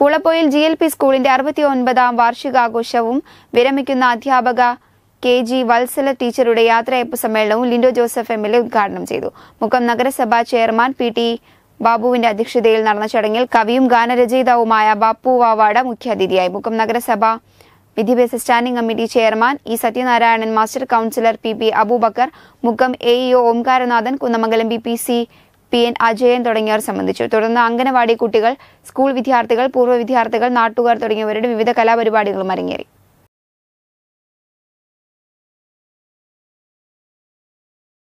പുളപ്പൊയിൽ G L P സ്കൂളിന്റെ ഒൻപതാം വാർഷികാഘോഷവും വിരമിക്കുന്ന അധ്യാപക കെ ജി വത്സല ടീച്ചറുടെ യാത്രയപ്പ് സമ്മേളനവും Lindo Joseph M L A ഉദ്ഘാടനം ചെയ്തു മുക്കം നഗരസഭാ ചെയർമാൻ പി ടി ബാബുവിന്റെ അധ്യക്ഷതയിൽ നടന്ന ചടങ്ങിൽ കവിയും ഗാനരചയിതാവുമായ ബാപ്പു വാവാട മുഖ്യാതിഥിയായി മുക്കം നഗരസഭ വിദ്യാഭ്യാസ standing committee chairman E Sathyanarayanan master councillor P P Aboobacker Mukkam A EO Omkaranathan Kunnamangalam B P C P N Ajayan തുടങ്ങിയവർ സംബന്ധിച്ചു തുടർന്ന് അംഗനവാടി കുട്ടികൾ സ്കൂൾ വിദ്യാർത്ഥികൾ പൂർവ്വ വിദ്യാർത്ഥികൾ നാട്ടുകാർ തുടങ്ങിയവരുടെ വിവിധ കലാപരിപാടികളും അരങ്ങേറി